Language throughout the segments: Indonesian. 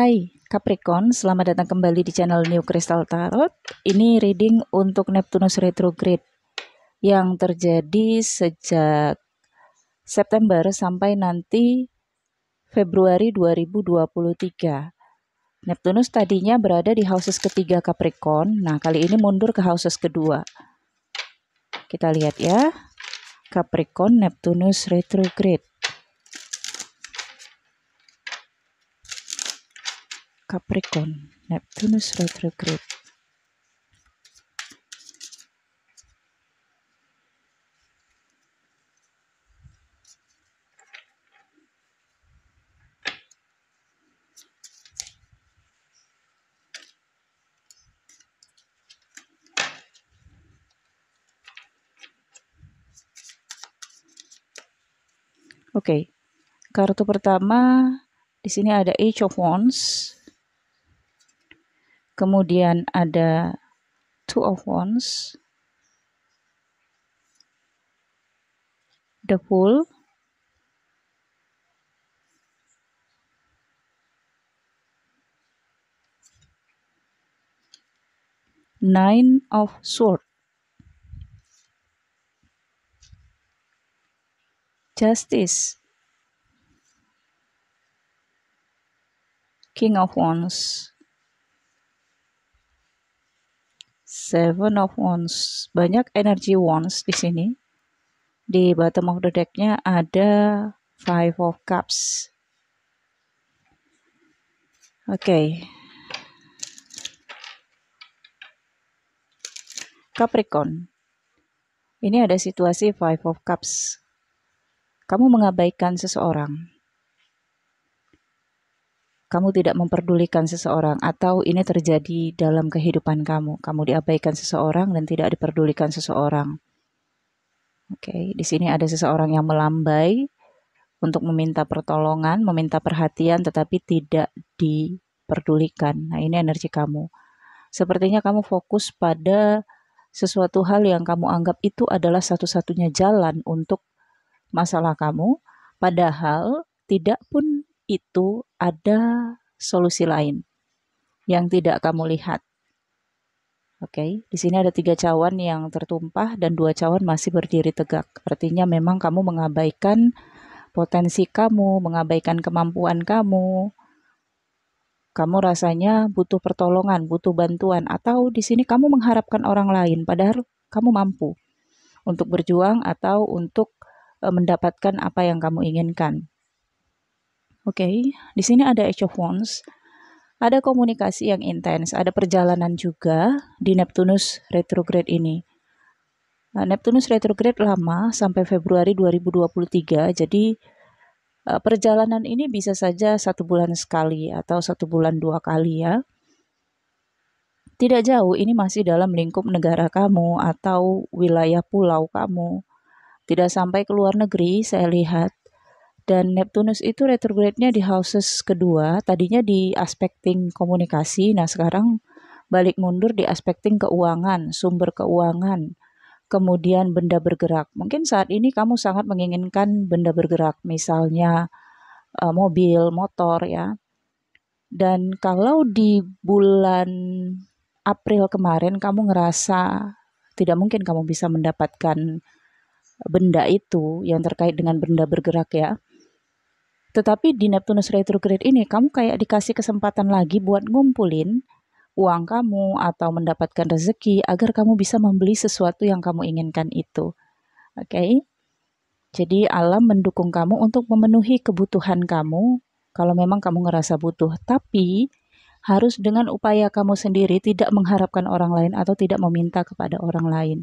Hai Capricorn, selamat datang kembali di channel New Crystal Tarot. Ini reading untuk Neptunus retrograde yang terjadi sejak September sampai nanti Februari 2023. Neptunus tadinya berada di houses ketiga Capricorn. Nah, kali ini mundur ke houses kedua. Kita lihat ya. Capricorn Neptunus retrograde. Capricorn, Neptunus retrograde. Oke, okay. kartu pertama di sini ada Age of Wands, kemudian ada two of wands the fool nine of Swords, justice king of wands Seven of Wands. Banyak energy Wands di sini. Di bottom of the decknya ada Five of Cups. Oke. Okay. Capricorn. Ini ada situasi Five of Cups. Kamu mengabaikan seseorang kamu tidak memperdulikan seseorang atau ini terjadi dalam kehidupan kamu. Kamu diabaikan seseorang dan tidak diperdulikan seseorang. Oke, okay, di sini ada seseorang yang melambai untuk meminta pertolongan, meminta perhatian tetapi tidak diperdulikan. Nah, ini energi kamu. Sepertinya kamu fokus pada sesuatu hal yang kamu anggap itu adalah satu-satunya jalan untuk masalah kamu, padahal tidak pun itu ada solusi lain yang tidak kamu lihat. Oke, okay. di sini ada tiga cawan yang tertumpah dan dua cawan masih berdiri tegak. Artinya memang kamu mengabaikan potensi kamu, mengabaikan kemampuan kamu. Kamu rasanya butuh pertolongan, butuh bantuan, atau di sini kamu mengharapkan orang lain, padahal kamu mampu untuk berjuang atau untuk e, mendapatkan apa yang kamu inginkan. Oke, okay? di sini ada Age of Wands. Ada komunikasi yang intens, ada perjalanan juga di Neptunus retrograde ini. Nah, Neptunus retrograde lama sampai Februari 2023, jadi eh, perjalanan ini bisa saja satu bulan sekali atau satu bulan dua kali ya. Tidak jauh, ini masih dalam lingkup negara kamu atau wilayah pulau kamu. Tidak sampai ke luar negeri, saya lihat dan Neptunus itu retrograde-nya di houses kedua, tadinya di aspekting komunikasi, nah sekarang balik mundur di aspekting keuangan, sumber keuangan, kemudian benda bergerak. Mungkin saat ini kamu sangat menginginkan benda bergerak, misalnya e, mobil, motor ya. Dan kalau di bulan April kemarin kamu ngerasa tidak mungkin kamu bisa mendapatkan benda itu yang terkait dengan benda bergerak ya tetapi di Neptunus retrograde ini kamu kayak dikasih kesempatan lagi buat ngumpulin uang kamu atau mendapatkan rezeki agar kamu bisa membeli sesuatu yang kamu inginkan itu. Oke. Okay? Jadi alam mendukung kamu untuk memenuhi kebutuhan kamu kalau memang kamu ngerasa butuh, tapi harus dengan upaya kamu sendiri tidak mengharapkan orang lain atau tidak meminta kepada orang lain.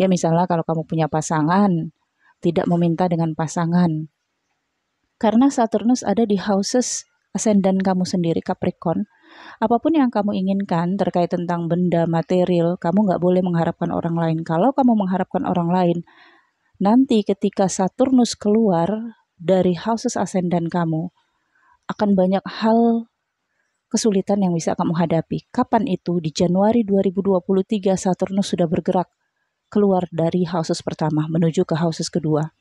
Ya misalnya kalau kamu punya pasangan, tidak meminta dengan pasangan karena Saturnus ada di houses ascendant kamu sendiri Capricorn, apapun yang kamu inginkan terkait tentang benda material, kamu nggak boleh mengharapkan orang lain. Kalau kamu mengharapkan orang lain, nanti ketika Saturnus keluar dari houses ascendant kamu, akan banyak hal kesulitan yang bisa kamu hadapi. Kapan itu? Di Januari 2023 Saturnus sudah bergerak keluar dari houses pertama menuju ke houses kedua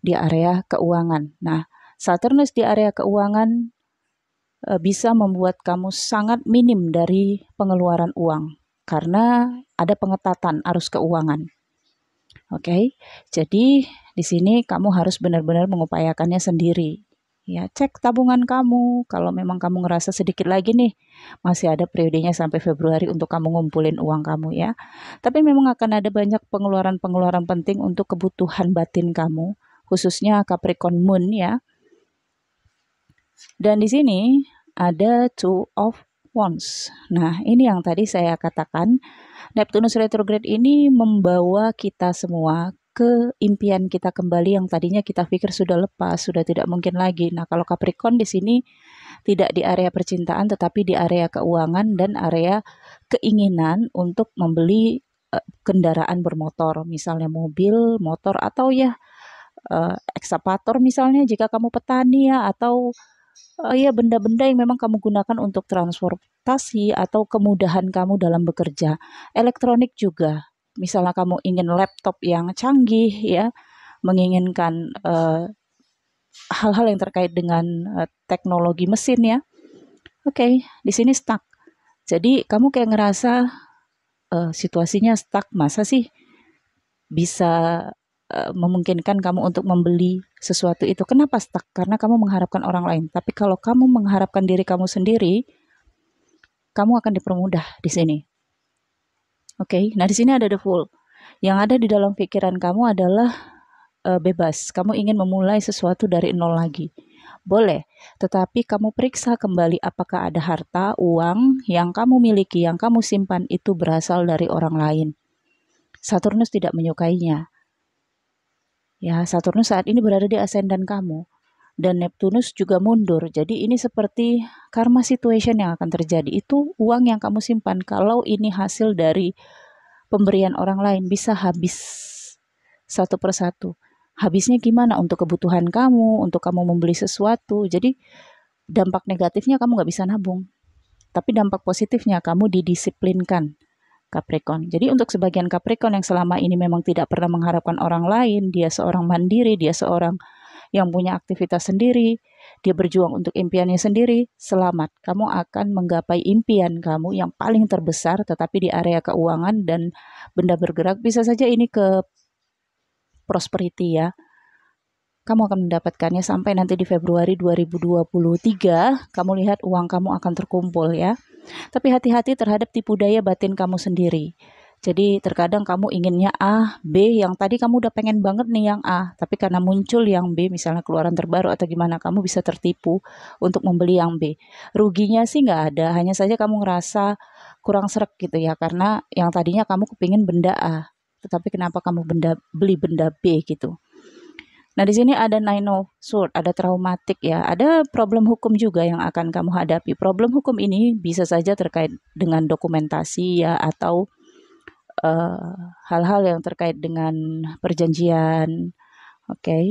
di area keuangan. Nah, Saturnus di area keuangan eh, bisa membuat kamu sangat minim dari pengeluaran uang karena ada pengetatan arus keuangan. Oke, jadi di sini kamu harus benar-benar mengupayakannya sendiri. Ya, cek tabungan kamu. Kalau memang kamu ngerasa sedikit lagi nih, masih ada periodenya sampai Februari untuk kamu ngumpulin uang kamu ya. Tapi memang akan ada banyak pengeluaran-pengeluaran penting untuk kebutuhan batin kamu khususnya Capricorn Moon ya. Dan di sini ada Two of Wands. Nah, ini yang tadi saya katakan, Neptunus retrograde ini membawa kita semua ke impian kita kembali yang tadinya kita pikir sudah lepas, sudah tidak mungkin lagi. Nah, kalau Capricorn di sini tidak di area percintaan tetapi di area keuangan dan area keinginan untuk membeli eh, kendaraan bermotor, misalnya mobil, motor atau ya uh, eh, eksapator misalnya jika kamu petani ya atau uh, ya benda-benda yang memang kamu gunakan untuk transportasi atau kemudahan kamu dalam bekerja. Elektronik juga. Misalnya kamu ingin laptop yang canggih ya, menginginkan hal eh, hal-hal yang terkait dengan uh, teknologi mesin ya. Oke, okay, di sini stuck. Jadi kamu kayak ngerasa uh, situasinya stuck, masa sih bisa Eh, memungkinkan kamu untuk membeli sesuatu itu. Kenapa stuck? Karena kamu mengharapkan orang lain. Tapi kalau kamu mengharapkan diri kamu sendiri, kamu akan dipermudah di sini. Oke, okay? nah di sini ada the full. Yang ada di dalam pikiran kamu adalah uh, bebas. Kamu ingin memulai sesuatu dari nol lagi. Boleh, tetapi kamu periksa kembali apakah ada harta, uang yang kamu miliki, yang kamu simpan itu berasal dari orang lain. Saturnus tidak menyukainya. Ya, Saturnus saat ini berada di ascendant kamu dan Neptunus juga mundur. Jadi ini seperti karma situation yang akan terjadi. Itu uang yang kamu simpan kalau ini hasil dari pemberian orang lain bisa habis satu persatu. Habisnya gimana untuk kebutuhan kamu, untuk kamu membeli sesuatu. Jadi dampak negatifnya kamu nggak bisa nabung. Tapi dampak positifnya kamu didisiplinkan Capricorn. Jadi untuk sebagian Capricorn yang selama ini memang tidak pernah mengharapkan orang lain, dia seorang mandiri, dia seorang yang punya aktivitas sendiri, dia berjuang untuk impiannya sendiri, selamat. Kamu akan menggapai impian kamu yang paling terbesar tetapi di area keuangan dan benda bergerak bisa saja ini ke prosperity ya. Kamu akan mendapatkannya sampai nanti di Februari 2023, kamu lihat uang kamu akan terkumpul ya. Tapi hati-hati terhadap tipu daya batin kamu sendiri. Jadi terkadang kamu inginnya A, B yang tadi kamu udah pengen banget nih yang A, tapi karena muncul yang B misalnya keluaran terbaru atau gimana kamu bisa tertipu untuk membeli yang B. Ruginya sih nggak ada, hanya saja kamu ngerasa kurang serak gitu ya karena yang tadinya kamu kepingin benda A, tetapi kenapa kamu benda beli benda B gitu. Nah, di sini ada nine of sword, ada traumatik ya, ada problem hukum juga yang akan kamu hadapi. Problem hukum ini bisa saja terkait dengan dokumentasi ya atau eh, hal-hal uh, yang terkait dengan perjanjian. Oke. Okay.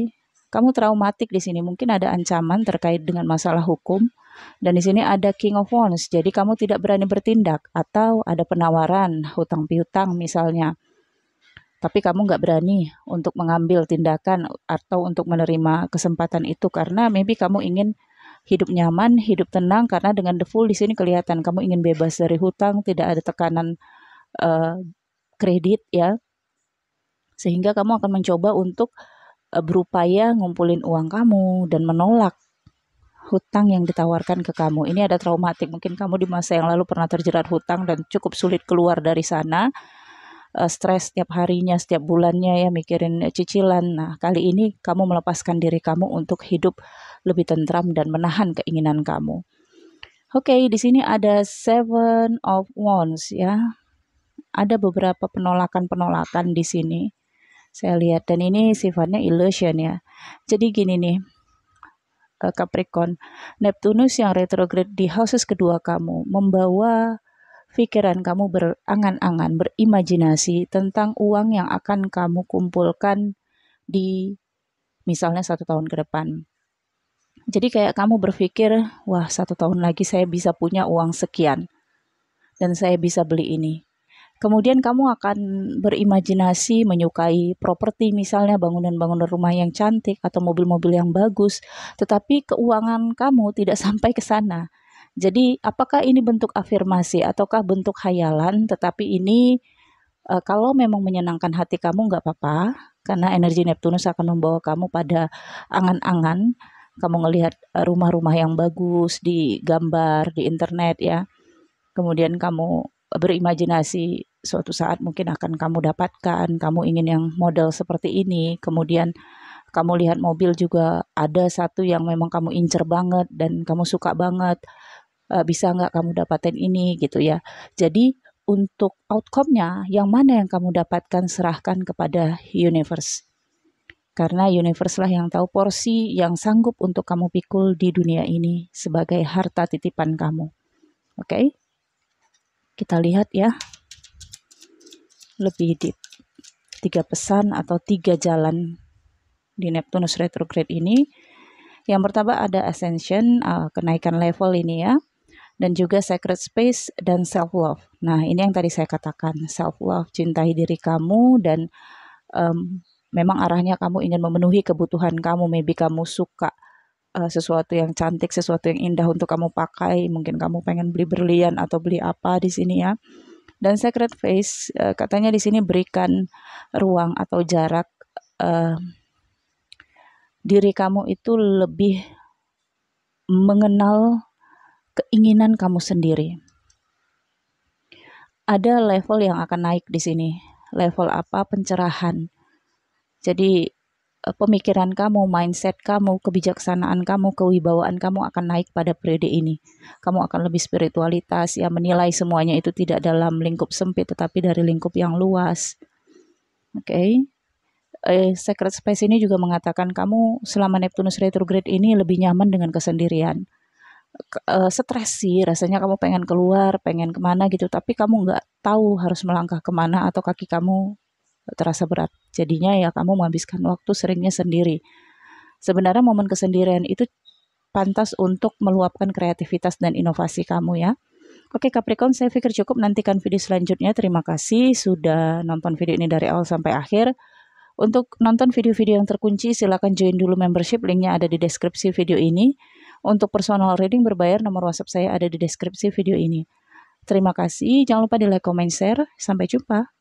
Kamu traumatik di sini, mungkin ada ancaman terkait dengan masalah hukum. Dan di sini ada King of Wands, jadi kamu tidak berani bertindak atau ada penawaran hutang piutang misalnya tapi kamu nggak berani untuk mengambil tindakan atau untuk menerima kesempatan itu karena maybe kamu ingin hidup nyaman, hidup tenang karena dengan the full di sini kelihatan kamu ingin bebas dari hutang, tidak ada tekanan uh, kredit ya. Sehingga kamu akan mencoba untuk uh, berupaya ngumpulin uang kamu dan menolak hutang yang ditawarkan ke kamu. Ini ada traumatik, mungkin kamu di masa yang lalu pernah terjerat hutang dan cukup sulit keluar dari sana Eh, stres setiap harinya, setiap bulannya ya mikirin cicilan. Nah, kali ini kamu melepaskan diri kamu untuk hidup lebih tentram dan menahan keinginan kamu. Oke, okay, di sini ada Seven of Wands ya. Ada beberapa penolakan-penolakan di sini. Saya lihat dan ini sifatnya illusion ya. Jadi gini nih, eh, Capricorn, Neptunus yang retrograde di houses kedua kamu membawa pikiran kamu berangan-angan, berimajinasi tentang uang yang akan kamu kumpulkan di misalnya satu tahun ke depan. Jadi kayak kamu berpikir, wah satu tahun lagi saya bisa punya uang sekian dan saya bisa beli ini. Kemudian kamu akan berimajinasi menyukai properti misalnya bangunan-bangunan rumah yang cantik atau mobil-mobil yang bagus, tetapi keuangan kamu tidak sampai ke sana. Jadi, apakah ini bentuk afirmasi ataukah bentuk khayalan? Tetapi ini uh, kalau memang menyenangkan hati kamu nggak apa-apa, karena energi Neptunus akan membawa kamu pada angan-angan. Kamu melihat e, rumah-rumah yang bagus di gambar, di internet ya. Kemudian kamu berimajinasi suatu saat mungkin akan kamu dapatkan, kamu ingin yang model seperti ini, kemudian kamu lihat mobil juga ada satu yang memang kamu incer banget dan kamu suka banget uh, bisa nggak kamu dapatin ini gitu ya. Jadi untuk outcome-nya yang mana yang kamu dapatkan serahkan kepada universe. Karena universe lah yang tahu porsi yang sanggup untuk kamu pikul di dunia ini sebagai harta titipan kamu. Oke. Okay? Kita lihat ya. Lebih deep. Tiga pesan atau tiga jalan di Neptunus retrograde ini. Yang pertama ada ascension, eh, kenaikan level ini ya dan juga sacred space dan self love. Nah, ini yang tadi saya katakan, self love, cintai diri kamu dan um, memang arahnya kamu ingin memenuhi kebutuhan kamu, maybe kamu suka uh, sesuatu yang cantik, sesuatu yang indah untuk kamu pakai, mungkin kamu pengen beli berlian atau beli apa di sini ya. Dan sacred space uh, eh, katanya di sini berikan ruang atau jarak uh, diri kamu itu lebih mengenal keinginan kamu sendiri. Ada level yang akan naik di sini. Level apa? Pencerahan. Jadi eh, pemikiran kamu, mindset kamu, kebijaksanaan kamu, kewibawaan kamu akan naik pada periode ini. Kamu akan lebih spiritualitas, ya menilai semuanya itu tidak dalam lingkup sempit tetapi dari lingkup yang luas. Oke. Okay? Eh, Secret Space ini juga mengatakan kamu selama Neptunus retrograde ini lebih nyaman dengan kesendirian uh, stres sih rasanya kamu pengen keluar pengen kemana gitu tapi kamu nggak tahu harus melangkah kemana atau kaki kamu eh, terasa berat jadinya ya kamu menghabiskan waktu seringnya sendiri sebenarnya momen kesendirian itu pantas untuk meluapkan kreativitas dan inovasi kamu ya Oke Capricorn, saya pikir cukup nantikan video selanjutnya. Terima kasih sudah nonton video ini dari awal sampai akhir. Untuk nonton video-video yang terkunci, silakan join dulu membership. Linknya ada di deskripsi video ini. Untuk personal reading berbayar nomor WhatsApp saya ada di deskripsi video ini. Terima kasih, jangan lupa di like, comment, share. Sampai jumpa.